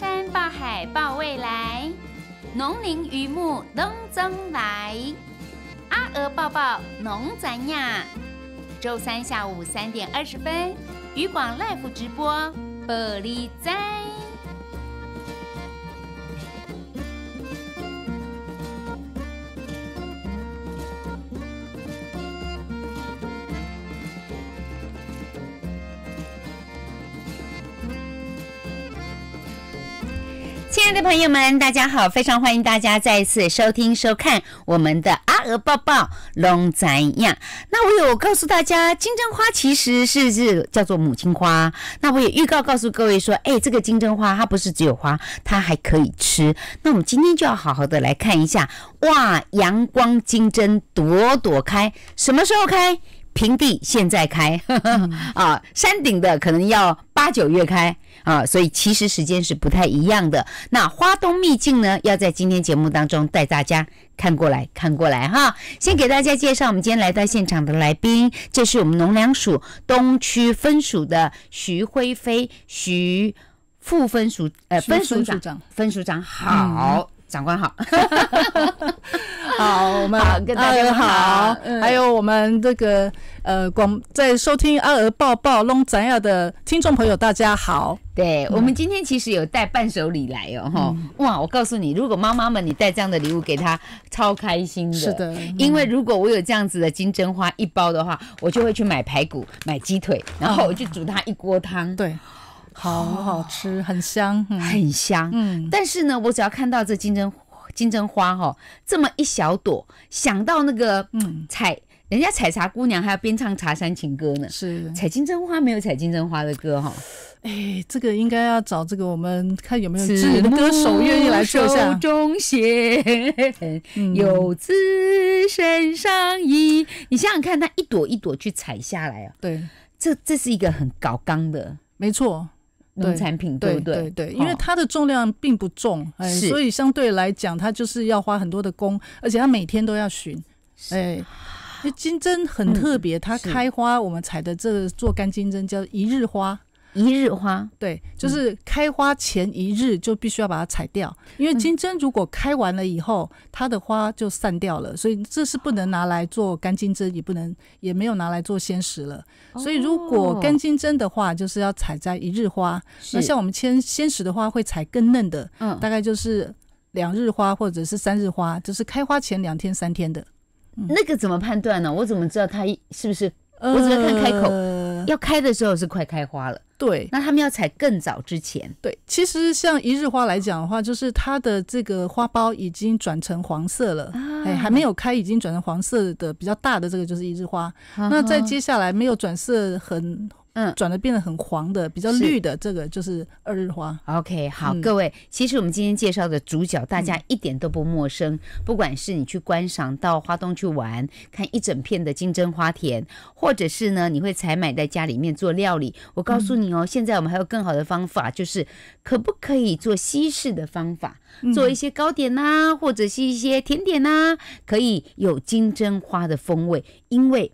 山抱海抱未来，农林渔牧东增来。阿娥抱抱农咱呀，周三下午三点二十分，渔广 live 直播，不离在。亲爱的朋友们，大家好！非常欢迎大家再一次收听收看我们的阿鹅抱抱龙怎样？那我有告诉大家，金针花其实是是叫做母亲花。那我也预告告诉各位说，哎，这个金针花它不是只有花，它还可以吃。那我们今天就要好好的来看一下，哇，阳光金针朵朵开，什么时候开？平地现在开 啊，山顶的可能要八九月开啊，所以其实时间是不太一样的。那花东秘境呢，要在今天节目当中带大家看过来看过来哈。先给大家介绍，我们今天来到现场的来宾，这是我们农粮署东区分署的徐辉飞徐副分署呃分署长分署长好。长官好，好，我们跟大家好，还有我们这个呃广在收听阿尔抱抱弄咱要的听众朋友大家好，对我们今天其实有带伴手礼来哦哈，哇，我告诉你，如果妈妈们你带这样的礼物给她，超开心的，是的，因为如果我有这样子的金针花一包的话，我就会去买排骨、买鸡腿，然后我就煮他一锅汤，对。好好吃，很香，很香。嗯，但是呢，我只要看到这金针金针花哈，这么一小朵，想到那个嗯，采人家采茶姑娘还要边唱茶山情歌呢。是采金针花没有采金针花的歌哈？哎，这个应该要找这个我们看有没有知名歌手愿意来秀一下。中线，游子身上衣。你想想看，它一朵一朵去采下来啊。对，这这是一个很高刚的，没错。农产品对不对？对对，因为它的重量并不重，所以相对来讲，它就是要花很多的工，而且它每天都要巡，哎。那金针很特别，它开花，我们采的这做干金针叫一日花。一日花，对，就是开花前一日就必须要把它采掉，因为金针如果开完了以后，它的花就散掉了，所以这是不能拿来做干金针，也不能也没有拿来做鲜食了。所以如果干金针的话，就是要采摘一日花。那像我们切鲜食的话，会采更嫩的，嗯，大概就是两日花或者是三日花，就是开花前两天三天的。嗯，那个怎么判断呢？我怎么知道它是不是？我只要看开口，要开的时候是快开花了。对，那他们要采更早之前。对，其实像一日花来讲的话，就是它的这个花苞已经转成黄色了，哎，还没有开，已经转成黄色的比较大的这个就是一日花。那在接下来没有转色很。嗯，转的变得很黄的，比较绿的这个就是二日花。OK，好，各位，其实我们今天介绍的主角，大家一点都不陌生。不管是你去观赏，到花东去玩，看一整片的金针花田，或者是呢，你会采买在家里面做料理。我告诉你哦，现在我们还有更好的方法，就是可不可以做西式的方法，做一些糕点呐，或者是一些甜点呐，可以有金针花的风味，因为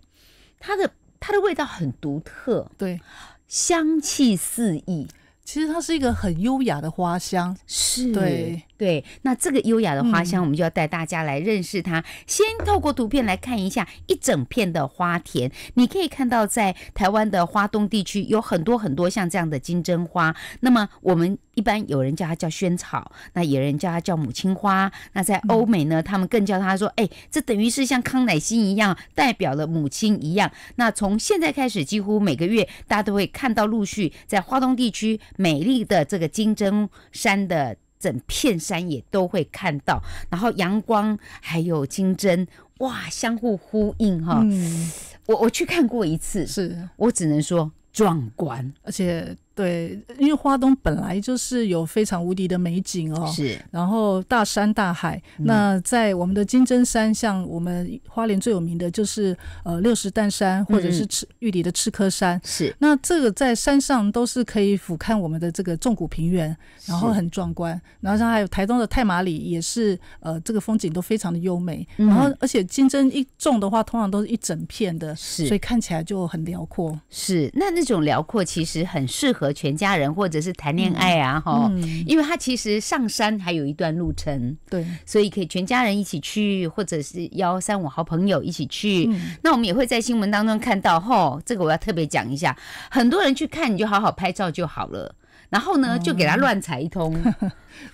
它的。它的味道很独特，对，香气四溢。其实它是一个很优雅的花香，是对。对，那这个优雅的花香，我们就要带大家来认识它。先透过图片来看一下一整片的花田，你可以看到在台湾的花东地区有很多很多像这样的金针花。那么我们一般有人叫它叫萱草，那有人叫它叫母亲花。那在欧美呢，他们更叫它说，哎，这等于是像康乃馨一样，代表了母亲一样。那从现在开始，几乎每个月大家都会看到陆续在花东地区美丽的这个金针山的。整片山野都会看到，然后阳光还有金针，哇，相互呼应哈。嗯，我我去看过一次，是我只能说壮观，而且。对，因为花东本来就是有非常无敌的美景哦，是。然后大山大海，那在我们的金针山，像我们花莲最有名的就是呃六十担山，或者是赤玉里的赤科山，是。那这个在山上都是可以俯瞰我们的这个纵谷平原，然后很壮观。然后像还有台东的太马里，也是呃这个风景都非常的优美。然后而且金针一种的话，通常都是一整片的，是。所以看起来就很辽阔。是。那那种辽阔其实很适合。全家人或者是谈恋爱啊，哈，因为他其实上山还有一段路程，对，所以可以全家人一起去，或者是邀三五好朋友一起去。那我们也会在新闻当中看到，哈，这个我要特别讲一下，很多人去看你就好好拍照就好了。然后呢，就给他乱踩一通。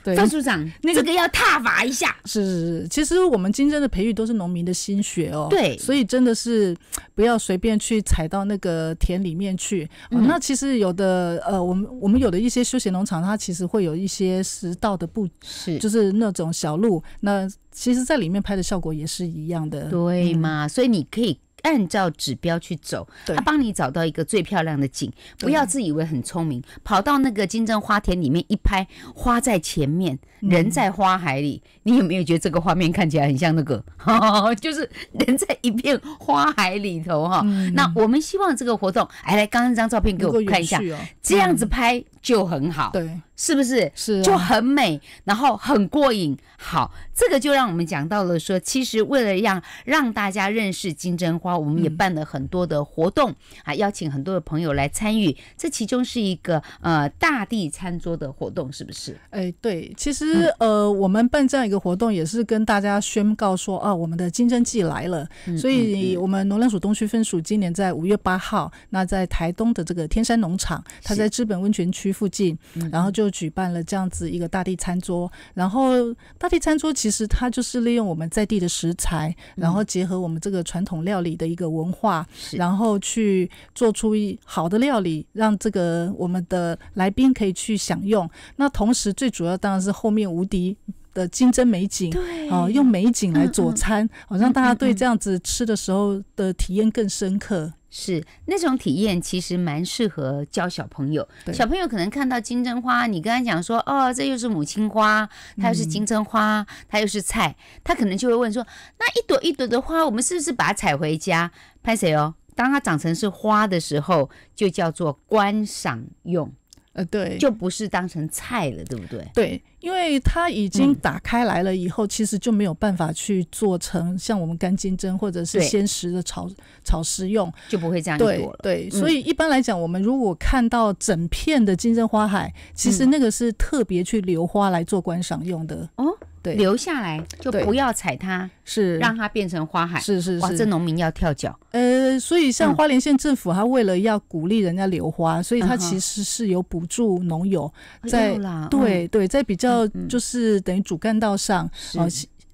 张 处长，那这个要踏伐一下。是是是，其实我们金针的培育都是农民的心血哦。对，所以真的是 不要随便去踩到那个田里面去。那其实有的呃，我们我们有的一些休闲农场，它其实会有一些食道的，布，是就是那种小路。那其实，在里面拍的效果也是一样的。对嘛？所以你可以。按照指标去走，他帮你找到一个最漂亮的景。不要自以为很聪明，跑到那个金针花田里面一拍，花在前面，人在花海里。你有没有觉得这个画面看起来很像那个？就是人在一片花海里头哈。那我们希望这个活动，哎，来，刚刚那张照片给我看一下，这样子拍就很好。对。是不是是就很美，然后很过瘾。好，这个就让我们讲到了说，其实为了让让大家认识金针花，我们也办了很多的活动啊，邀请很多的朋友来参与。这其中是一个呃大地餐桌的活动，是不是？哎，对，其实呃，我们办这样一个活动也是跟大家宣告说啊，我们的金针季来了。所以，我们农粮署东区分署今年在五月八号，那在台东的这个天山农场，它在资本温泉区附近，然后就。就举办了这样子一个大地餐桌，然后大地餐桌其实它就是利用我们在地的食材，然后结合我们这个传统料理的一个文化，然后去做出一好的料理，让这个我们的来宾可以去享用。那同时最主要当然是后面无敌。的金针美景，对，哦，用美景来佐餐，好像大家对这样子吃的时候的体验更深刻。是那种体验，其实蛮适合教小朋友。小朋友可能看到金针花，你跟他讲说，哦，这又是母亲花，它又是金针花，它又是菜，他可能就会问说，那一朵一朵的花，我们是不是把它采回家？拍谁哦？当它长成是花的时候，就叫做观赏用。呃，对，就不是当成菜了，对不对？对，因为它已经打开来了以后，其实就没有办法去做成像我们干金针或者是鲜食的炒炒食用，就不会这样多了。对，所以一般来讲，我们如果看到整片的金针花海，其实那个是特别去留花来做观赏用的。哦。留下来就不要踩它，是让它变成花海。是是是，哇，这农民要跳脚。呃，所以像花莲县政府，他为了要鼓励人家留花，所以他其实是有补助农友在，对对，在比较就是等于主干道上。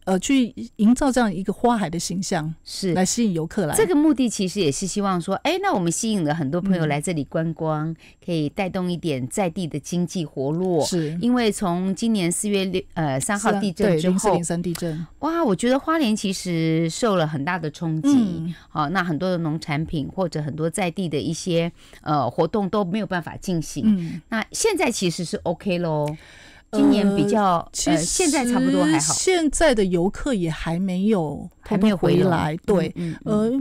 呃，去营造这样一个花海的形象，是来吸引游客来。这个目的其实也是希望说，哎，那我们吸引了很多朋友来这里观光，可以带动一点在地的经济活络。是，因为从今年四月六呃三号地震之后，四零三地震，哇，我觉得花莲其实受了很大的冲击。好，那很多的农产品或者很多在地的一些呃活动都没有办法进行。嗯，那现在其实是 OK 喽。今年比较，其实现在差不多还好。现在的游客也还没有，还没有回来。对，呃，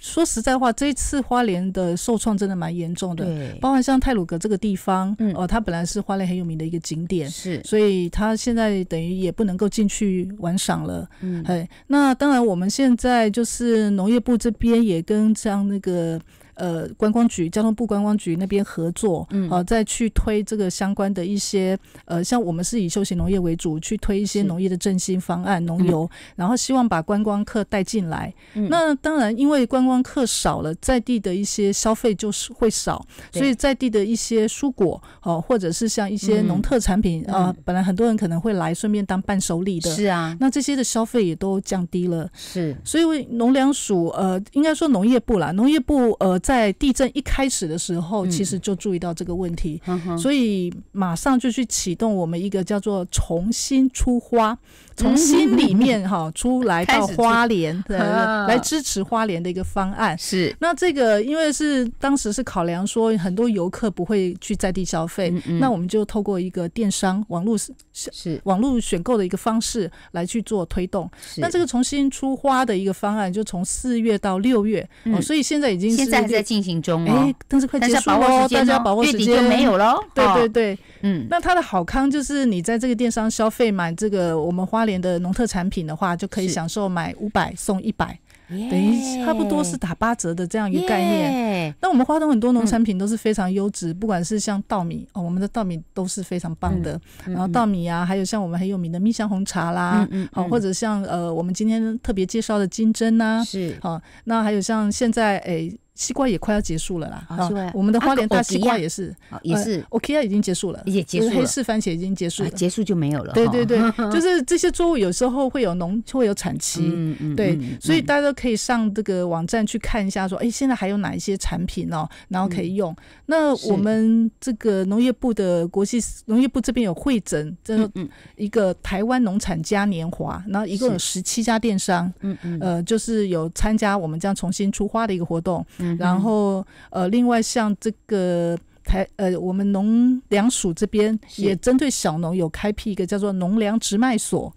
说实在话，这一次花莲的受创真的蛮严重的，对，包括像泰鲁阁这个地方，嗯，哦，它本来是花莲很有名的一个景点，是，所以它现在等于也不能够进去玩赏了，嗯，哎，那当然我们现在就是农业部这边也跟像那个。呃，观光局、交通部观光局那边合作，好再去推这个相关的一些呃，像我们是以休闲农业为主，去推一些农业的振兴方案、农游，然后希望把观光客带进来。那当然，因为观光客少了，在地的一些消费就是会少，所以在地的一些蔬果，哦，或者是像一些农特产品啊，本来很多人可能会来顺便当伴手礼的，是啊。那这些的消费也都降低了，是。所以农粮署呃，应该说农业部啦，农业部呃。在地震一开始的时候，其实就注意到这个问题，所以马上就去启动我们一个叫做“重新出发”。从心里面哈出来到花莲来支持花莲的一个方案是那这个因为是当时是考量说很多游客不会去在地消费，那我们就透过一个电商网络是是网络选购的一个方式来去做推动。那这个重新出花的一个方案就从四月到六月，所以现在已经是还在进行中哎，但是快结束了，大家把握时间就没有了。对对对，嗯，那它的好康就是你在这个电商消费买这个我们花。连的农特产品的话，就可以享受买五百送一百，等于差不多是打八折的这样一个概念。那我们花东很多农产品都是非常优质，不管是像稻米哦，我们的稻米都是非常棒的。然后稻米啊，还有像我们很有名的蜜香红茶啦，好，或者像呃，我们今天特别介绍的金针啊，是好，那还有像现在诶。西瓜也快要结束了啦，啊，我们的花莲大西瓜也是，也是 o k 啊，已经结束了，也结束黑市番茄已经结束了，结束就没有了。对对对，就是这些作物有时候会有农会有产期，对，所以大家都可以上这个网站去看一下，说哎，现在还有哪一些产品哦，然后可以用。那我们这个农业部的国际农业部这边有会诊，这一个台湾农产嘉年华，然后一共有十七家电商，嗯嗯，呃，就是有参加我们这样重新出花的一个活动。然后，呃，另外像这个台，呃，我们农粮署这边也针对小农有开辟一个叫做农粮直卖所。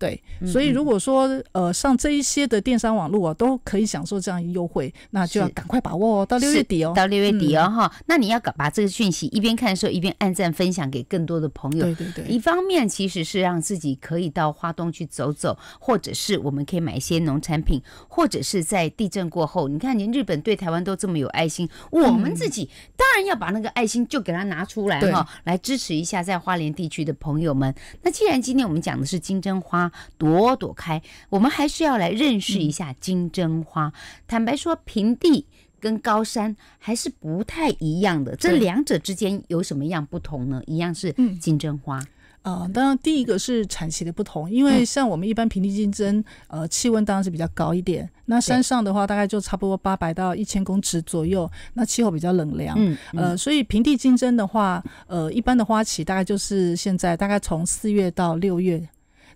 对，所以如果说呃上这一些的电商网络啊，都可以享受这样优惠，那就要赶快把握哦，到六月底哦，到六月底哦哈。那你要把这个讯息一边看的时候，一边按赞分享给更多的朋友。对对对。一方面其实是让自己可以到花东去走走，或者是我们可以买一些农产品，或者是在地震过后，你看连日本对台湾都这么有爱心，我们自己当然要把那个爱心就给他拿出来哈，来支持一下在花莲地区的朋友们。那既然今天我们讲的是金针花。朵朵开，我们还是要来认识一下金针花。坦白说，平地跟高山还是不太一样的。这两者之间有什么样不同呢？一样是金针花啊。当然，第一个是产期的不同，因为像我们一般平地金针，呃，气温当然是比较高一点。那山上的话，大概就差不多八百到一千公尺左右，那气候比较冷凉。嗯呃，所以平地金针的话，呃，一般的花期大概就是现在，大概从四月到六月。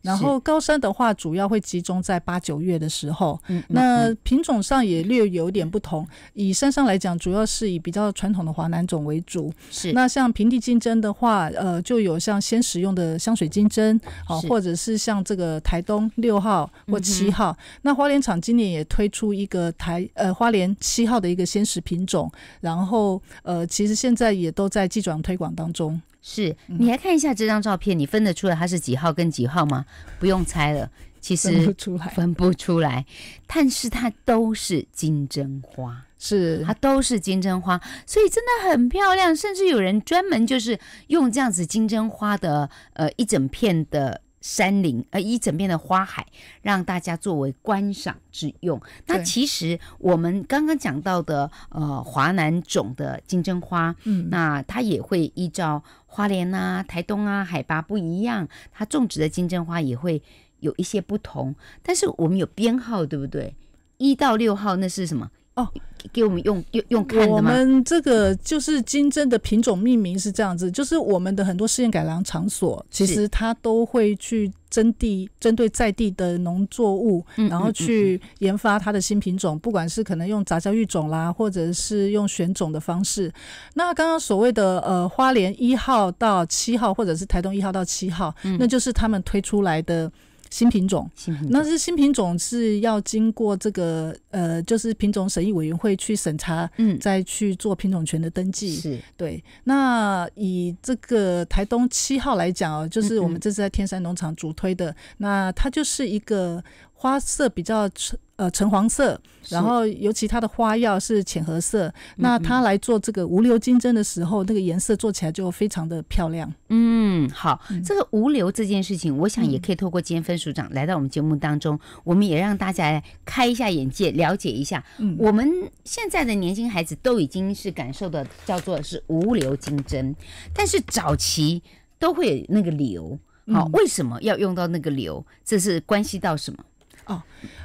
然后高山的话，主要会集中在八九月的时候。那品种上也略有点不同。以山上来讲，主要是以比较传统的华南种为主。是。那像平地金针的话，呃，就有像先使用的香水金针啊，或者是像这个台东六号或七号。那花莲厂今年也推出一个台呃花莲七号的一个鲜食品种，然后呃，其实现在也都在寄转推广当中。是你来看一下这张照片，你分得出来它是几号跟几号吗？不用猜了，其实分不出来，但是它都是金针花，是它都是金针花，所以真的很漂亮。甚至有人专门就是用这样子金针花的呃一整片的。山林呃，一整片的花海，让大家作为观赏之用。那其实我们刚刚讲到的呃，华南种的金针花，嗯，那它也会依照花莲啊、台东啊海拔不一样，它种植的金针花也会有一些不同。但是我们有编号，对不对？一到六号那是什么？哦，给我们用用用看的吗？我们这个就是金针的品种命名是这样子，就是我们的很多试验改良场所，其实它都会去征地，针对在地的农作物，然后去研发它的新品种，不管是可能用杂交育种啦，或者是用选种的方式。那刚刚所谓的呃花莲一号到七号，或者是台东一号到七号，那就是他们推出来的。新品种，那是新品种是要经过这个呃，就是品种审议委员会去审查，嗯，再去做品种权的登记。是对。那以这个台东七号来讲哦，就是我们这次在天山农场主推的，那它就是一个。花色比较橙呃橙黄色，然后尤其它的花药是浅褐色，那它来做这个无硫金针的时候，那个颜色做起来就非常的漂亮。嗯，好，这个无硫这件事情，我想也可以透过今天分署长来到我们节目当中，我们也让大家来开一下眼界，了解一下我们现在的年轻孩子都已经是感受的叫做是无硫金针，但是早期都会有那个硫。好，为什么要用到那个硫？这是关系到什么？哦，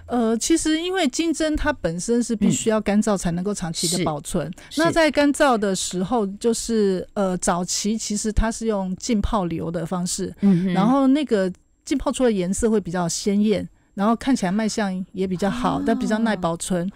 呃，其实因为金针它本身是必须要干燥才能够长期的保存。那在干燥的时候，就是呃，早期其实它是用浸泡流的方式，嗯，然后那个浸泡出的颜色会比较鲜艳，然后看起来卖相也比较好，但比较耐保存。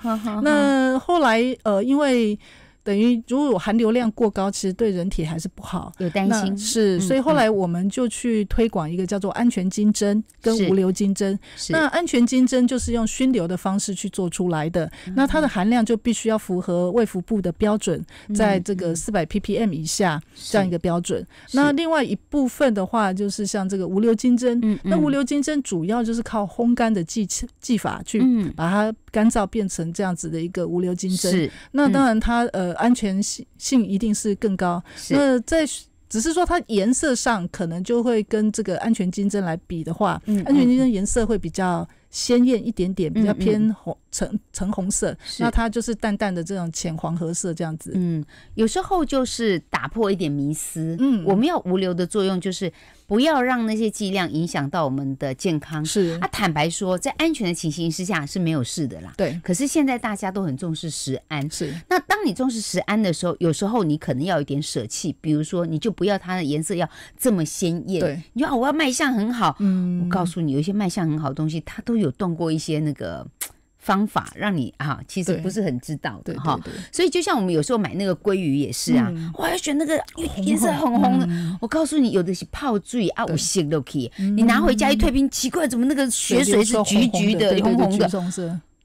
那后来呃，因为等于如果含硫量过高，其实对人体还是不好。有担心是，所以后来我们就去推广一个叫做安全金针跟无硫金针。那安全金针就是用熏硫的方式去做出来的，那它的含量就必须要符合卫福部的标准，在这个四百 ppm 以下这样一个标准。那另外一部分的话，就是像这个无硫金针。那无硫金针主要就是靠烘干的技技法去把它干燥变成这样子的一个无硫金针。那当然它呃。安全性性一定是更高。那在只是说它颜色上可能就会跟这个安全金针来比的话，安全金针颜色会比较鲜艳一点点，比较偏红橙橙红色。那它就是淡淡的这种浅黄褐色这样子。嗯，有时候就是打破一点迷思。嗯，我们要无瘤的作用就是。不要让那些剂量影响到我们的健康。是，啊，坦白说，在安全的情形之下是没有事的啦。对。可是现在大家都很重视食安。是。那当你重视食安的时候，有时候你可能要一点舍弃，比如说你就不要它的颜色要这么鲜艳。对。你说啊，我要卖相很好。嗯。我告诉你，有一些卖相很好的东西，它都有动过一些那个。方法让你啊，其实不是很知道的哈，所以就像我们有时候买那个鲑鱼也是啊，我要选那个颜色红红的。我告诉你，有的是泡醉啊，有些都可以。你拿回家一退冰，奇怪，怎么那个血水是橘橘的、红红的？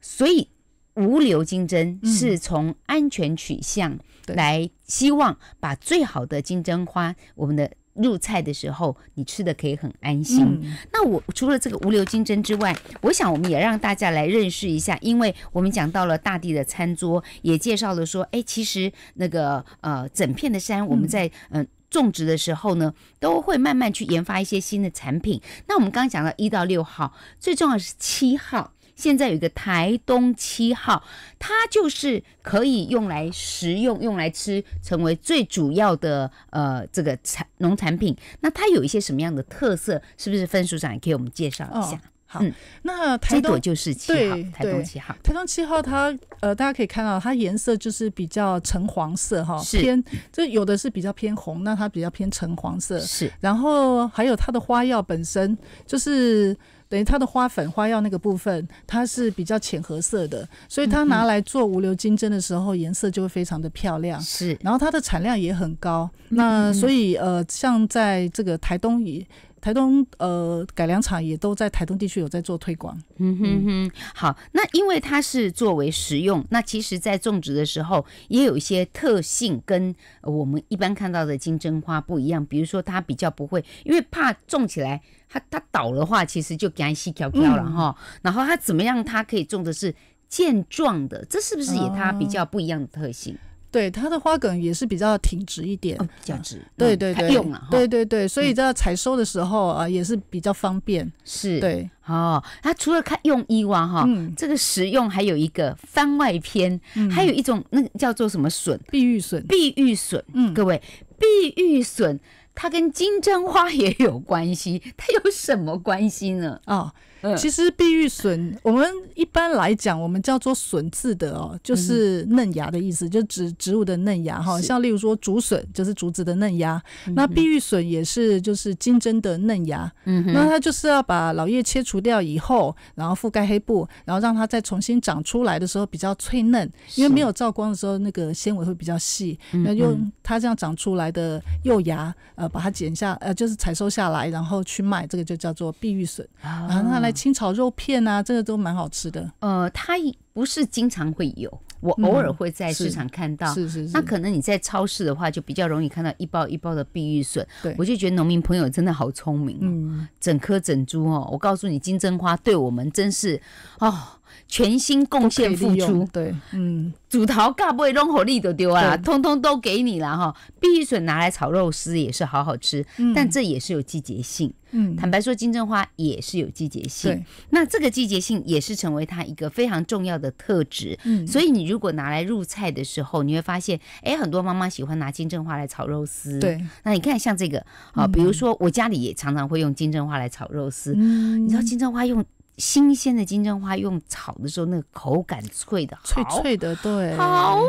所以无硫金针是从安全取向来，希望把最好的金针花，我们的。入菜的时候，你吃的可以很安心。那我除了这个无硫金针之外，我想我们也让大家来认识一下，因为我们讲到了大地的餐桌，也介绍了说，哎，其实那个呃整片的山，我们在嗯种植的时候呢，都会慢慢去研发一些新的产品。那我们刚刚讲到一到六号，最重要是七号。现在有一个台东七号，它就是可以用来食用、用来吃，成为最主要的呃这个产农产品。那它有一些什么样的特色？是不是分署长以我们介绍一下？好，那台东就是七号，台东七号。台东七号，它呃大家可以看到，它颜色就是比较橙黄色哈，偏就有的是比较偏红，那它比较偏橙黄色。是，然后还有它的花药本身就是。等于它的花粉、花药那个部分，它是比较浅褐色的，所以它拿来做无硫金针的时候，颜色就会非常的漂亮。是，然后它的产量也很高。那所以呃，像在这个台东以。台东呃改良厂也都在台东地区有在做推广，嗯哼哼，好，那因为它是作为食用，那其实，在种植的时候也有一些特性跟我们一般看到的金针花不一样，比如说它比较不会，因为怕种起来它它倒的话，其实就干细条条了哈，然后它怎么样，它可以种的是健壮的，这是不是也它比较不一样的特性？对它的花梗也是比较挺直一点，较直。对对对，用了对对对，所以在采收的时候啊，也是比较方便。是对哦，它除了看用衣外哈，这个实用还有一个番外篇，还有一种那叫做什么笋？碧玉笋。碧玉笋，嗯，各位，碧玉笋它跟金针花也有关系，它有什么关系呢？哦。其实碧玉笋，我们一般来讲，我们叫做笋字的哦，就是嫩芽的意思，就植植物的嫩芽哈。像例如说竹笋，就是竹子的嫩芽。那碧玉笋也是就是金针的嫩芽。嗯，那它就是要把老叶切除掉以后，然后覆盖黑布，然后让它再重新长出来的时候比较脆嫩，因为没有照光的时候，那个纤维会比较细。那用它这样长出来的幼芽，呃，把它剪下，呃，就是采收下来，然后去卖，这个就叫做碧玉笋。然后后来。清炒肉片啊，这个都蛮好吃的。呃，它不是经常会有，我偶尔会在市场看到。是是是。那可能你在超市的话，就比较容易看到一包一包的碧玉笋。对，我就觉得农民朋友真的好聪明哦，整颗整株哦。我告诉你，金针花对我们真是哦。全心贡献付出，对，嗯，主桃嘎不会扔火力都丢啊，通通都给你了哈。碧玉笋拿来炒肉丝也是好好吃，但这也是有季节性。嗯，坦白说，金针花也是有季节性。那这个季节性也是成为它一个非常重要的特质。嗯，所以你如果拿来入菜的时候，你会发现，哎，很多妈妈喜欢拿金针花来炒肉丝。对，那你看像这个，啊，比如说我家里也常常会用金针花来炒肉丝。嗯，你知道金针花用？新鲜的金针花用炒的时候，那个口感脆的，脆脆的，对，好好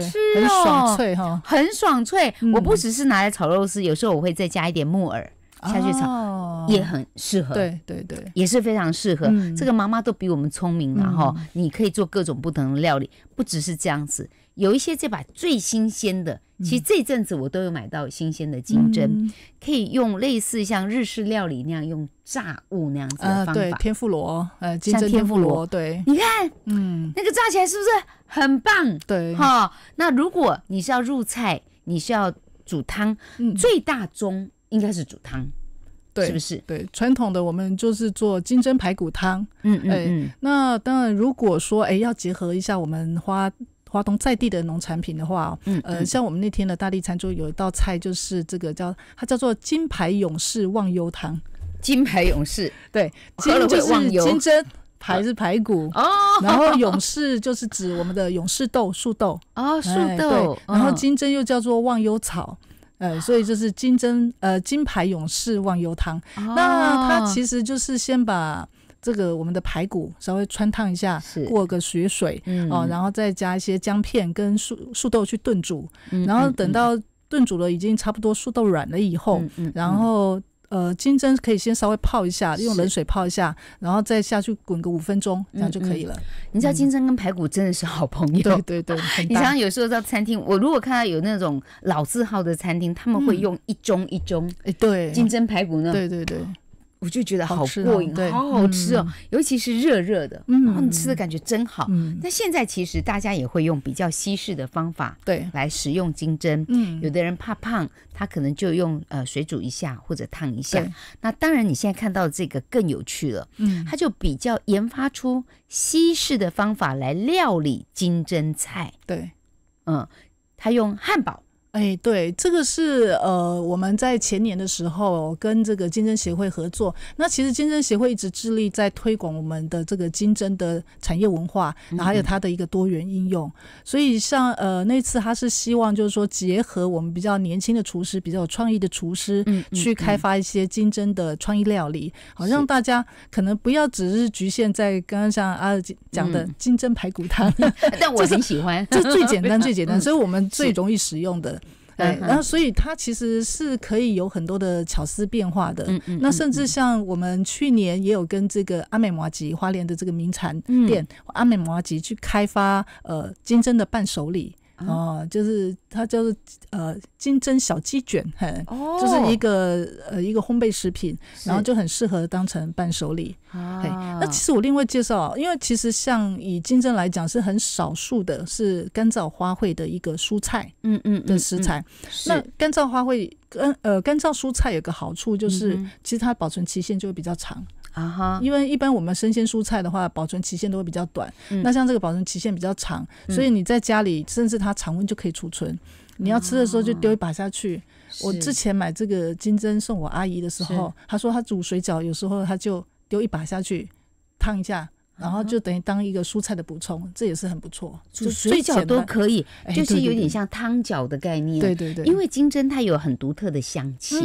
吃哦，很爽脆哈，很爽脆。我不只是拿来炒肉丝，有时候我会再加一点木耳下去炒，也很适合。对对对，也是非常适合。这个妈妈都比我们聪明了哈，你可以做各种不同的料理，不只是这样子。有一些这把最新鲜的，其实这阵子我都有买到新鲜的金针，可以用类似像日式料理那样用炸物那样子的方法，天妇罗，呃，金针天妇罗，对，你看，嗯，那个炸起来是不是很棒？对，哈，那如果你是要入菜，你是要煮汤，最大宗应该是煮汤，对，是不是？对，传统的我们就是做金针排骨汤，嗯嗯嗯，那当然如果说哎要结合一下，我们花华东在地的农产品的话，嗯，呃，像我们那天的大地餐桌有一道菜就是这个叫它叫做金牌勇士忘忧汤。金牌勇士，对，金是金针，排是排骨，哦，然后勇士就是指我们的勇士豆树豆，哦，树豆，然后金针又叫做忘忧草，呃，所以就是金针呃金牌勇士忘忧汤，那它其实就是先把。这个我们的排骨稍微穿烫一下，过个血水，哦，然后再加一些姜片跟素素豆去炖煮，然后等到炖煮了已经差不多素豆软了以后，然后呃金针可以先稍微泡一下，用冷水泡一下，然后再下去滚个五分钟，这样就可以了。你知道金针跟排骨真的是好朋友，对对对，你想有时候到餐厅，我如果看到有那种老字号的餐厅，他们会用一盅一盅，哎对，金针排骨那种，对对对。我就觉得好过瘾，好好吃哦，尤其是热热的，嗯，吃的感觉真好。那现在其实大家也会用比较西式的方法，对，来食用金针。嗯，有的人怕胖，他可能就用呃水煮一下或者烫一下。那当然，你现在看到这个更有趣了，嗯，他就比较研发出西式的方法来料理金针菜。对，嗯，他用汉堡。哎，对，这个是呃，我们在前年的时候跟这个金针协会合作。那其实金针协会一直致力在推广我们的这个金针的产业文化，然后还有它的一个多元应用。所以像呃那次他是希望就是说结合我们比较年轻的厨师，比较有创意的厨师去开发一些金针的创意料理，好让大家可能不要只是局限在刚刚像阿讲的金针排骨汤，但我挺喜欢，这最简单最 简单，所以我们最容易使用的。哎，然后所以它其实是可以有很多的巧思变化的。那甚至像我们去年也有跟这个阿美摩吉、花莲的这个名产店阿美摩吉去开发呃金针的伴手礼。哦，就是它叫做呃金针小鸡卷，哦、就是一个呃一个烘焙食品，然后就很适合当成伴手礼。嘿，那其实我另外介绍，因为其实像以金针来讲是很少数的，是干燥花卉的一个蔬菜，嗯嗯的食材。那干燥花卉干呃干燥蔬菜有个好处就是，其实它保存期限就会比较长。啊哈，因为一般我们生鲜蔬菜的话，保存期限都会比较短。那像这个保存期限比较长，所以你在家里甚至它常温就可以储存。你要吃的时候就丢一把下去。我之前买这个金针送我阿姨的时候，她说她煮水饺，有时候她就丢一把下去烫一下。然后就等于当一个蔬菜的补充，这也是很不错。煮水饺都可以，就是有点像汤饺的概念。对对对。因为金针它有很独特的香气，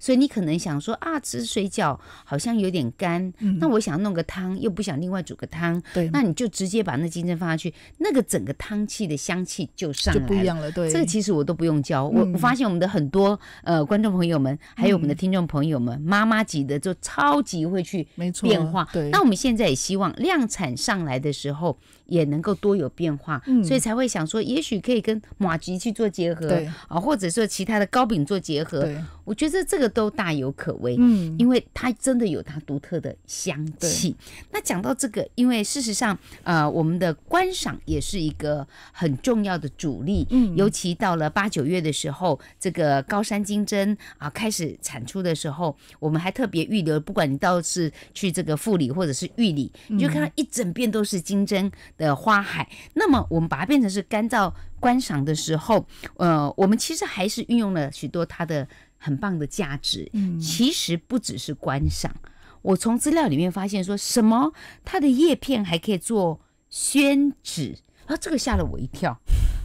所以你可能想说啊，吃水饺好像有点干。那我想弄个汤，又不想另外煮个汤。对。那你就直接把那金针放下去，那个整个汤气的香气就上来了。就不一样了。对。这个其实我都不用教，我我发现我们的很多呃观众朋友们，还有我们的听众朋友们，妈妈级的就超级会去变化。对。那我们现在也希望量。产上来的时候。也能够多有变化，所以才会想说，也许可以跟马吉去做结合，啊，或者说其他的糕饼做结合，我觉得这个都大有可为，嗯，因为它真的有它独特的香气。那讲到这个，因为事实上，呃，我们的观赏也是一个很重要的主力，嗯，尤其到了八九月的时候，这个高山金针啊开始产出的时候，我们还特别预留，不管你到是去这个富里或者是玉里，你就看到一整片都是金针。的花海，那么我们把它变成是干燥观赏的时候，呃，我们其实还是运用了许多它的很棒的价值。嗯，其实不只是观赏，我从资料里面发现说什么，它的叶片还可以做宣纸，啊，这个吓了我一跳，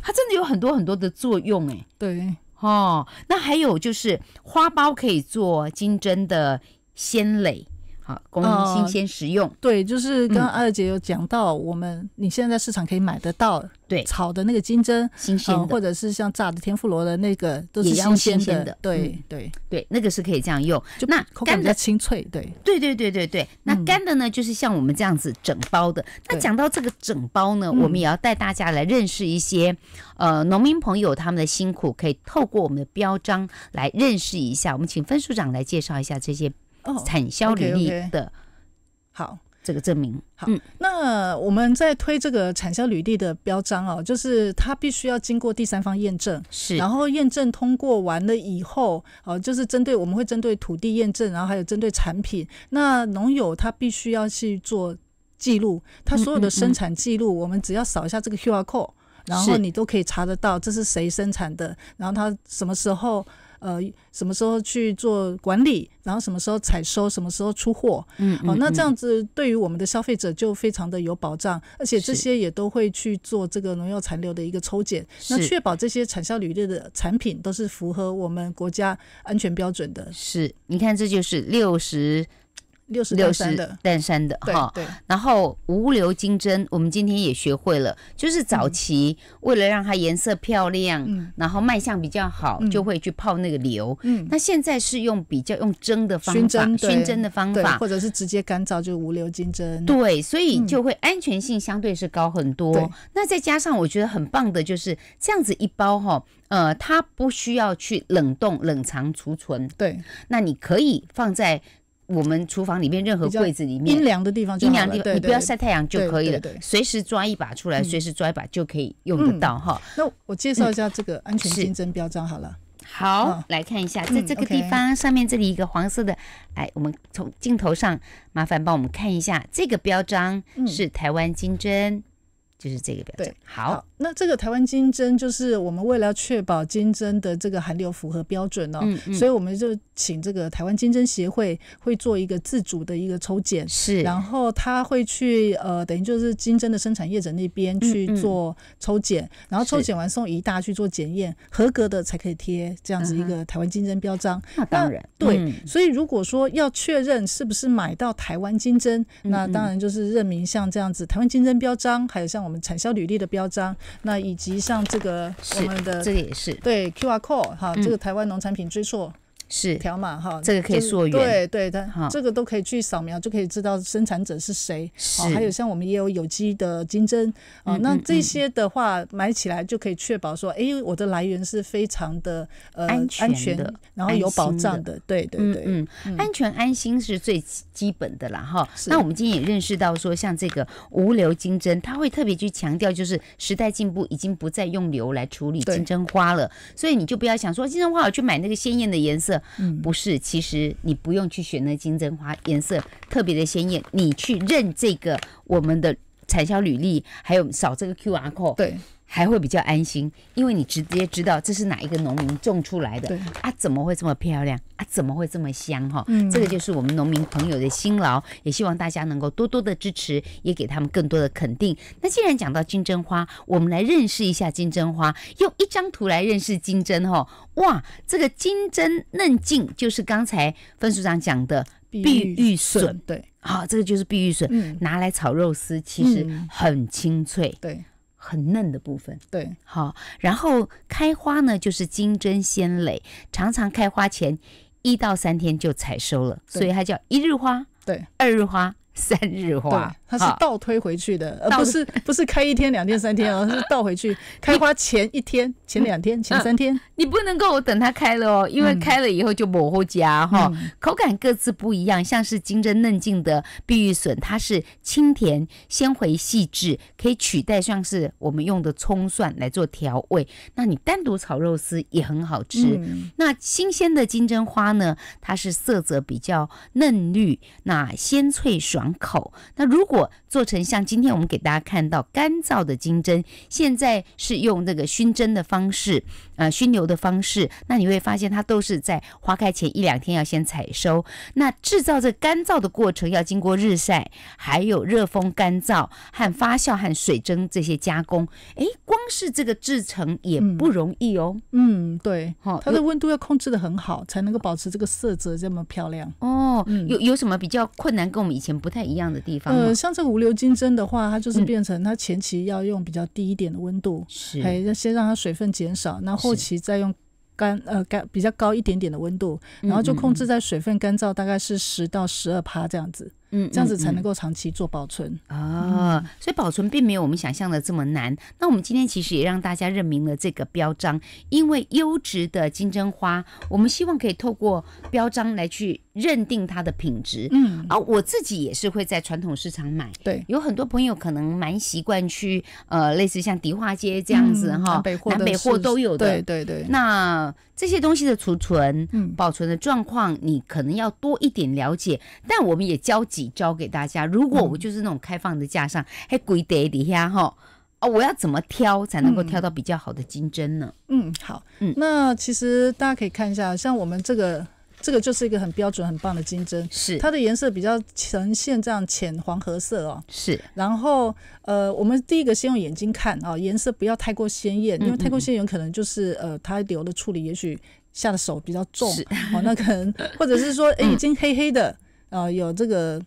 它真的有很多很多的作用哎。对，哦，那还有就是花苞可以做金针的鲜蕾。啊，新鲜食用，对，就是刚刚二姐有讲到，我们你现在市场可以买得到，对，炒的那个金针，新鲜，或者是像炸的天妇罗的那个，都是新鲜的，对，对，对，那个是可以这样用，就那干的清脆，对，对，对，对，对，对，那干的呢，就是像我们这样子整包的。那讲到这个整包呢，我们也要带大家来认识一些，呃，农民朋友他们的辛苦，可以透过我们的标章来认识一下。我们请分署长来介绍一下这些。产销履历的，好，这个证明好。那我们在推这个产销履历的标章哦，就是它必须要经过第三方验证，是。然后验证通过完了以后，哦，就是针对我们会针对土地验证，然后还有针对产品。那农友他必须要去做记录，他所有的生产记录，我们只要扫一下这个 Q R code，然后你都可以查得到这是谁生产的，然后他什么时候。呃，什么时候去做管理，然后什么时候采收，什么时候出货，嗯，哦，那这样子对于我们的消费者就非常的有保障，而且这些也都会去做这个农药残留的一个抽检，那确保这些产销履历的产品都是符合我们国家安全标准的。是，你看，这就是六十。六十单山的哈，然后无硫金针，我们今天也学会了，就是早期为了让它颜色漂亮，然后卖相比较好，就会去泡那个硫。嗯，那现在是用比较用蒸的方法，熏蒸的方，法，或者是直接干燥就无硫金针。对，所以就会安全性相对是高很多。那再加上我觉得很棒的就是这样子一包哈，呃，它不需要去冷冻冷藏储存，对，那你可以放在。我们厨房里面任何柜子里面，阴凉的地方，阴凉地，你不要晒太阳就可以了。随时抓一把出来，随时抓一把就可以用得到哈。那我介绍一下这个安全金针标章好了。好，来看一下，在这个地方上面这里一个黄色的，哎，我们从镜头上麻烦帮我们看一下，这个标章是台湾金针，就是这个标章。好。那这个台湾金针就是我们为了确保金针的这个含硫符合标准哦，所以我们就请这个台湾金针协会会做一个自主的一个抽检，是，然后他会去呃等于就是金针的生产业者那边去做抽检，然后抽检完送一大去做检验，合格的才可以贴这样子一个台湾金针标章。那当然，对，所以如果说要确认是不是买到台湾金针，那当然就是认明像这样子台湾金针标章，还有像我们产销履历的标章。那以及像这个我们的这个也是对 QR Code 哈，这个台湾农产品追溯。是条码哈，这个可以溯源，对对的，这个都可以去扫描，就可以知道生产者是谁。是，还有像我们也有有机的金针啊，那这些的话买起来就可以确保说，哎，我的来源是非常的呃安全的，然后有保障的。对对对，嗯，安全安心是最基本的啦哈。那我们今天也认识到说，像这个无硫金针，它会特别去强调，就是时代进步已经不再用硫来处理金针花了，所以你就不要想说金针花我去买那个鲜艳的颜色。嗯，不是，其实你不用去选那金针花，颜色特别的鲜艳。你去认这个我们的产销履历，还有扫这个 Q R code。对。还会比较安心，因为你直接知道这是哪一个农民种出来的。啊，怎么会这么漂亮啊？怎么会这么香哈？嗯，这个就是我们农民朋友的辛劳，也希望大家能够多多的支持，也给他们更多的肯定。那既然讲到金针花，我们来认识一下金针花，用一张图来认识金针哈。哇，这个金针嫩茎就是刚才分署长讲的碧玉笋，对，好，这个就是碧玉笋，拿来炒肉丝其实很清脆，对。很嫩的部分，对，好，然后开花呢，就是金针鲜蕾，常常开花前一到三天就采收了，所以它叫一日花，对，二日花。三日花，它是倒推回去的，不是 不是开一天、两天、三天哦，它是倒回去开花前一天、前两天、前三天。你不能够等它开了哦，因为开了以后就模糊加哈，口感各自不一样。像是金针嫩茎的碧玉笋，它是清甜、鲜回、细致，可以取代像是我们用的葱蒜来做调味。那你单独炒肉丝也很好吃。那新鲜的金针花呢，它是色泽比较嫩绿，那鲜脆爽。口，那如果做成像今天我们给大家看到干燥的金针，现在是用那个熏蒸的方式。啊，熏牛的方式，那你会发现它都是在花开前一两天要先采收。那制造这干燥的过程要经过日晒，还有热风干燥和发酵和水蒸这些加工。哎，光是这个制成也不容易哦。嗯，对，好，它的温度要控制得很好，才能够保持这个色泽这么漂亮哦。有有什么比较困难跟我们以前不太一样的地方呃，像这个五柳金针的话，它就是变成它前期要用比较低一点的温度，是，还先让它水分减少，然后。后期再用干呃干比较高一点点的温度，然后就控制在水分干燥大概是十到十二帕这样子。嗯，这样子才能够长期做保存啊，所以保存并没有我们想象的这么难。那我们今天其实也让大家认明了这个标章，因为优质的金针花，我们希望可以透过标章来去认定它的品质。嗯，啊，我自己也是会在传统市场买，对，有很多朋友可能蛮习惯去呃，类似像迪化街这样子哈，南北货都有的，对对对。那这些东西的储存、嗯，保存的状况，你可能要多一点了解，但我们也交集。教给大家，如果我就是那种开放的架上，还鬼得底下哈哦，我要怎么挑才能够挑到比较好的金针呢？嗯，好，嗯，那其实大家可以看一下，像我们这个，这个就是一个很标准、很棒的金针，是它的颜色比较呈现这样浅黄褐色哦，是。然后呃，我们第一个先用眼睛看啊，颜色不要太过鲜艳，因为太过鲜艳可能就是呃，它流的处理也许下的手比较重，是哦，那可能 或者是说已经黑黑的。呃有这个，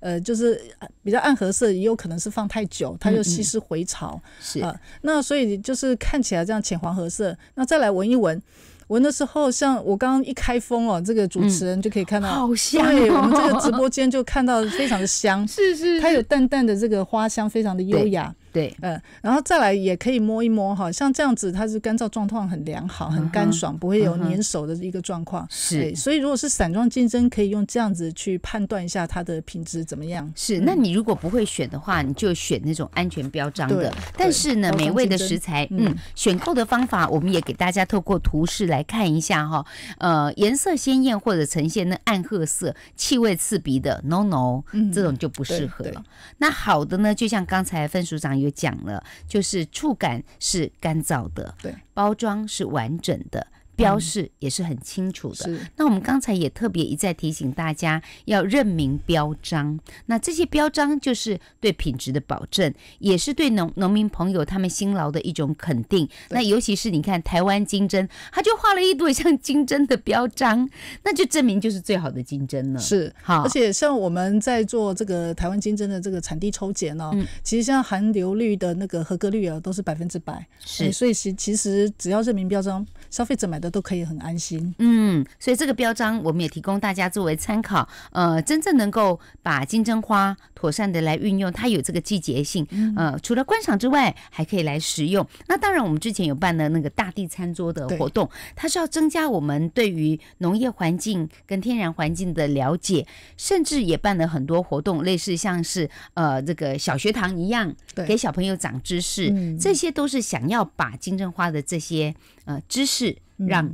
呃，就是比较暗褐色，也有可能是放太久，它就吸湿回潮。是啊，那所以就是看起来这样浅黄褐色，那再来闻一闻，闻的时候像我刚刚一开封哦，这个主持人就可以看到，好香。对我们这个直播间就看到非常的香，是是，它有淡淡的这个花香，非常的优雅。对，嗯，然后再来也可以摸一摸哈，像这样子它是干燥状况很良好，很干爽，不会有粘手的一个状况。是，所以如果是散装竞争，可以用这样子去判断一下它的品质怎么样。是，那你如果不会选的话，你就选那种安全标章的。但是呢，美味的食材，嗯，选购的方法，我们也给大家透过图示来看一下哈。呃，颜色鲜艳或者呈现那暗褐色、气味刺鼻的，no no，这种就不适合。了。那好的呢，就像刚才分署长有。就讲了，就是触感是干燥的，对，包装是完整的。标示也是很清楚的。那我们刚才也特别一再提醒大家要认明标章。那这些标章就是对品质的保证，也是对农农民朋友他们辛劳的一种肯定。那尤其是你看台湾金针，他就画了一朵像金针的标章，那就证明就是最好的金针了。是好，而且像我们在做这个台湾金针的这个产地抽检呢，其实像含硫率的那个合格率啊，都是百分之百。是，所以其其实只要认明标章，消费者买的。都可以很安心，嗯，所以这个标章我们也提供大家作为参考，呃，真正能够把金针花妥善的来运用，它有这个季节性，呃，除了观赏之外，还可以来食用。那当然，我们之前有办了那个大地餐桌的活动，它是要增加我们对于农业环境跟天然环境的了解，甚至也办了很多活动，类似像是呃这个小学堂一样，给小朋友长知识，这些都是想要把金针花的这些呃知识。让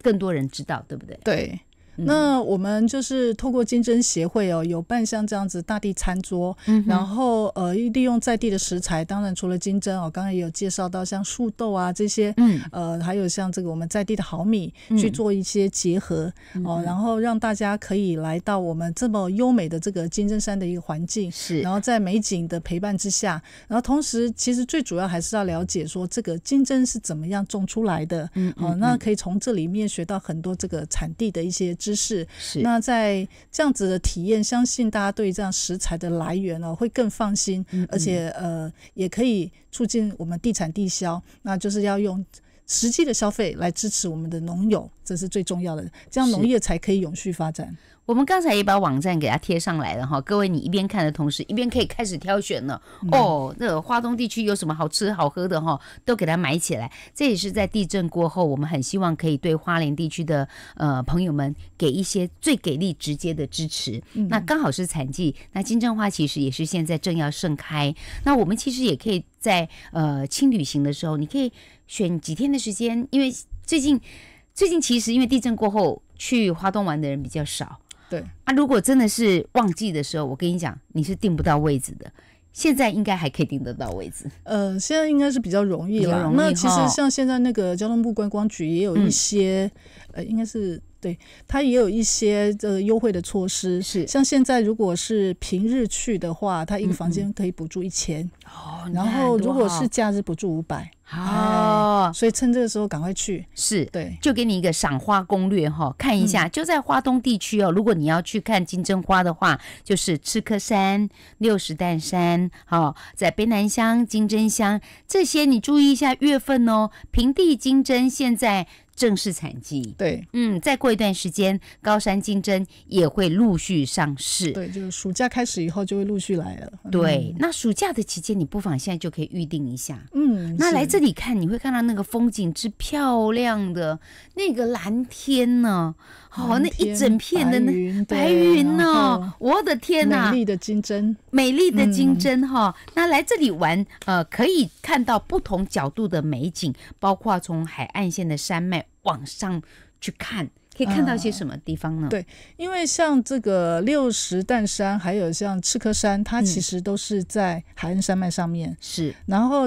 更多人知道，对不对？对。那我们就是透过金针协会哦，有办像这样子大地餐桌，然后呃利用在地的食材，当然除了金针哦，刚才也有介绍到像树豆啊这些，嗯，呃还有像这个我们在地的好米去做一些结合哦，然后让大家可以来到我们这么优美的这个金针山的一个环境，是，然后在美景的陪伴之下，然后同时其实最主要还是要了解说这个金针是怎么样种出来的，嗯，哦，那可以从这里面学到很多这个产地的一些。知识，那在这样子的体验，相信大家对这样食材的来源哦会更放心，而且呃也可以促进我们地产地销，那就是要用。实际的消费来支持我们的农友，这是最重要的，这样农业才可以永续发展。我们刚才也把网站给它贴上来了哈，各位你一边看的同时，一边可以开始挑选了。哦，那华东地区有什么好吃好喝的哈，都给它买起来。这也是在地震过后，我们很希望可以对花莲地区的呃朋友们给一些最给力直接的支持。那刚好是产季，那金针花其实也是现在正要盛开。那我们其实也可以在呃轻旅行的时候，你可以。选几天的时间，因为最近最近其实因为地震过后去花东玩的人比较少。对啊，如果真的是旺季的时候，我跟你讲，你是订不到位置的。现在应该还可以订得到位置。呃，现在应该是比较容易了。那其实像现在那个交通部观光局也有一些，呃，应该是对，它也有一些这个优惠的措施。是像现在如果是平日去的话，它一个房间可以补助一千。哦，然后如果是假日不住五百，哦，所以趁这个时候赶快去，是，对，就给你一个赏花攻略哈，看一下，就在花东地区哦。如果你要去看金针花的话，就是赤科山、六十担山，好，在北南乡、金针乡这些，你注意一下月份哦。平地金针现在正式产季，对，嗯，再过一段时间，高山金针也会陆续上市，对，就是暑假开始以后就会陆续来了，对，那暑假的期间。你不妨现在就可以预定一下，嗯，那来这里看，你会看到那个风景之漂亮的那个蓝天呢，哦，那一整片的那白云呢，我的天呐，美丽的金针，美丽的金针哈，那来这里玩，呃，可以看到不同角度的美景，包括从海岸线的山脉往上去看。可以看到些什么地方呢？对，因为像这个六十担山，还有像赤科山，它其实都是在海岸山脉上面。是，然后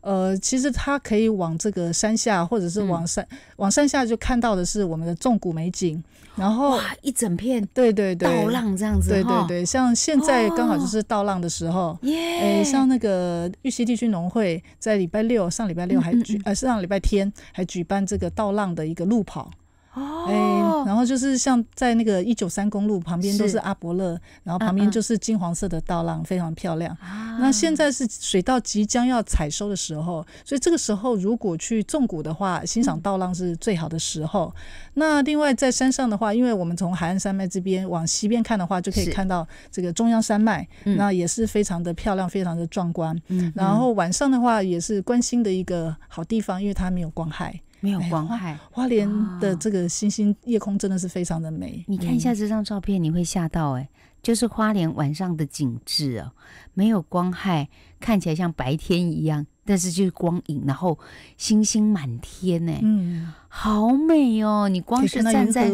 呃，其实它可以往这个山下，或者是往山往山下，就看到的是我们的纵谷美景。然后哇，一整片，对对对，倒浪这样子，对对对，像现在刚好就是倒浪的时候。耶，像那个玉溪地区农会在礼拜六上礼拜六还举，呃，上礼拜天还举办这个倒浪的一个路跑。哦，然后就是像在那个一九三公路旁边都是阿伯勒，然后旁边就是金黄色的稻浪，非常漂亮。那现在是水稻即将要采收的时候，所以这个时候如果去纵谷的话，欣赏稻浪是最好的时候。那另外在山上的话，因为我们从海岸山脉这边往西边看的话，就可以看到这个中央山脉，那也是非常的漂亮，非常的壮观。然后晚上的话，也是关心的一个好地方，因为它没有光害。没有光害，花莲的这个星星夜空真的是非常的美。你看一下这张照片，你会吓到哎，就是花莲晚上的景致哦，没有光害，看起来像白天一样，但是就是光影，然后星星满天，哎，嗯，好美哦！你光是站在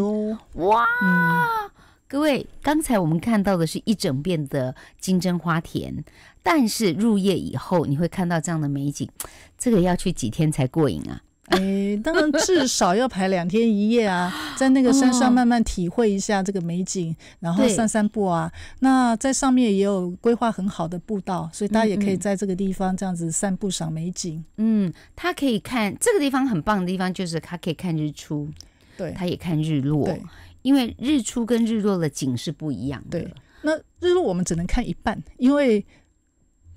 哇，各位，刚才我们看到的是一整片的金针花田，但是入夜以后你会看到这样的美景，这个要去几天才过瘾啊？哎，当然至少要排两天一夜啊，在那个山上慢慢体会一下这个美景，然后散散步啊。那在上面也有规划很好的步道，所以大家也可以在这个地方这样子散步赏美景。嗯，他可以看这个地方很棒的地方就是他可以看日出，对，他也看日落，因为日出跟日落的景是不一样的。对，那日落我们只能看一半，因为。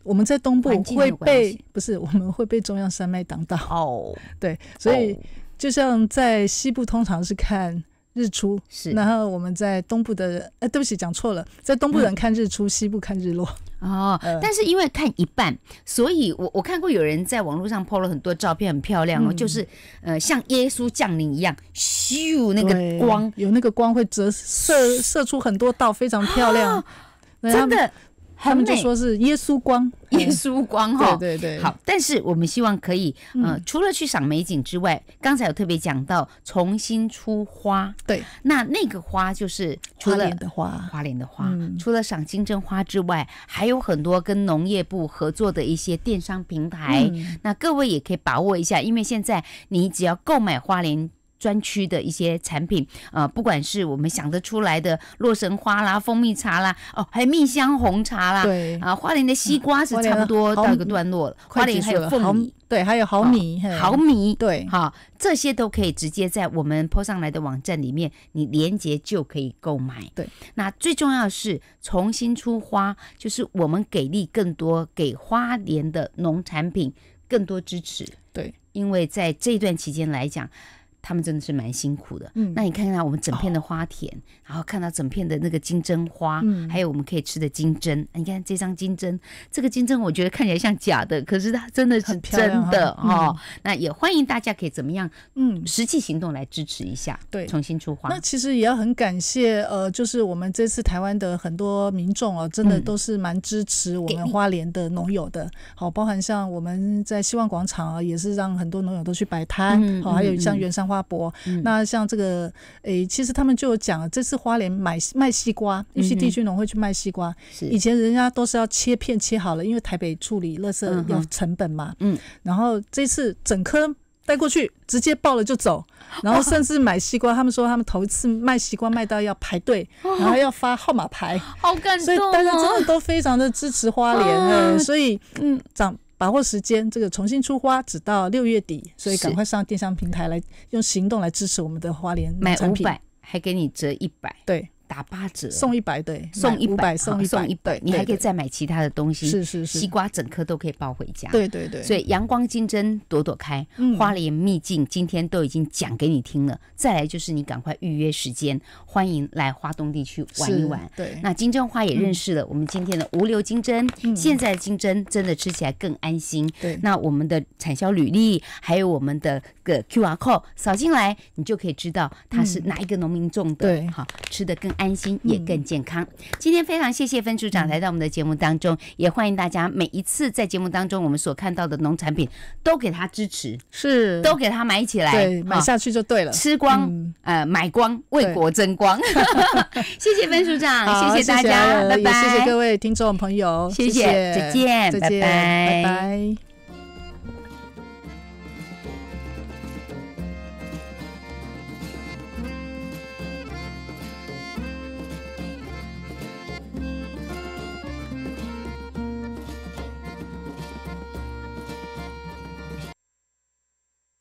我们在东部会被不是我们会被中央山脉挡到哦，对，所以就像在西部通常是看日出，是，然后我们在东部的，呃，对不起，讲错了，在东部人看日出，西部看日落哦。但是因为看一半，所以我我看过有人在网络上 PO 了很多照片，很漂亮哦，就是呃像耶稣降临一样，咻，那个光有那个光会折射射出很多道，非常漂亮，真的。他们就说是耶稣光，耶稣光 哈。对对对。好，但是我们希望可以，嗯，除了去赏美景之外，刚才有特别讲到重新出花。对，那那个花就是花莲的花，花莲的花。除了赏金针花之外，还有很多跟农业部合作的一些电商平台，那各位也可以把握一下，因为现在你只要购买花莲。专区的一些产品，呃，不管是我们想得出来的洛神花啦、蜂蜜茶啦，哦，还有蜜香红茶啦，对，啊，花莲的西瓜是差不多到个段落了，花莲还有凤梨。对，还有毫米，毫米，对，好，这些都可以直接在我们 Po 上来的网站里面，你连接就可以购买，对。那最重要的是重新出花，就是我们给力更多，给花莲的农产品更多支持，对，因为在这段期间来讲。他们真的是蛮辛苦的。嗯，那你看看我们整片的花田，然后看到整片的那个金针花，嗯，还有我们可以吃的金针。你看这张金针，这个金针我觉得看起来像假的，可是它真的是真的哦。那也欢迎大家可以怎么样，嗯，实际行动来支持一下。对，重新出花。那其实也要很感谢，呃，就是我们这次台湾的很多民众哦，真的都是蛮支持我们花莲的农友的。好，包含像我们在希望广场啊，也是让很多农友都去摆摊。嗯，好，还有像原山花。花博，那像这个诶，其实他们就讲，这次花莲买卖西瓜，有些地区农会去卖西瓜，以前人家都是要切片切好了，因为台北处理垃圾有成本嘛，嗯，然后这次整颗带过去，直接爆了就走，然后甚至买西瓜，他们说他们头一次卖西瓜卖到要排队，然后要发号码牌，好感动，所以大家真的都非常的支持花莲，所以嗯，长。把握时间，这个重新出发只到六月底，所以赶快上电商平台来，用行动来支持我们的花莲产品。买五百，还给你折一百。对。打八折送一百对，送一百送一百，你还可以再买其他的东西。是是是，西瓜整颗都可以抱回家。对对对。所以阳光金针朵朵开花莲秘境今天都已经讲给你听了，再来就是你赶快预约时间，欢迎来花东地区玩一玩。对。那金针花也认识了，我们今天的无硫金针，现在的金针真的吃起来更安心。对。那我们的产销履历还有我们的个 Q R Code 扫进来，你就可以知道它是哪一个农民种的。对。好吃的更。安心也更健康。今天非常谢谢分组长来到我们的节目当中，也欢迎大家每一次在节目当中我们所看到的农产品都给他支持，是都给他买起来，对，买下去就对了，吃光呃买光为国争光。谢谢分组长，谢谢大家，拜拜，谢谢各位听众朋友，谢谢，再见，拜拜，拜拜。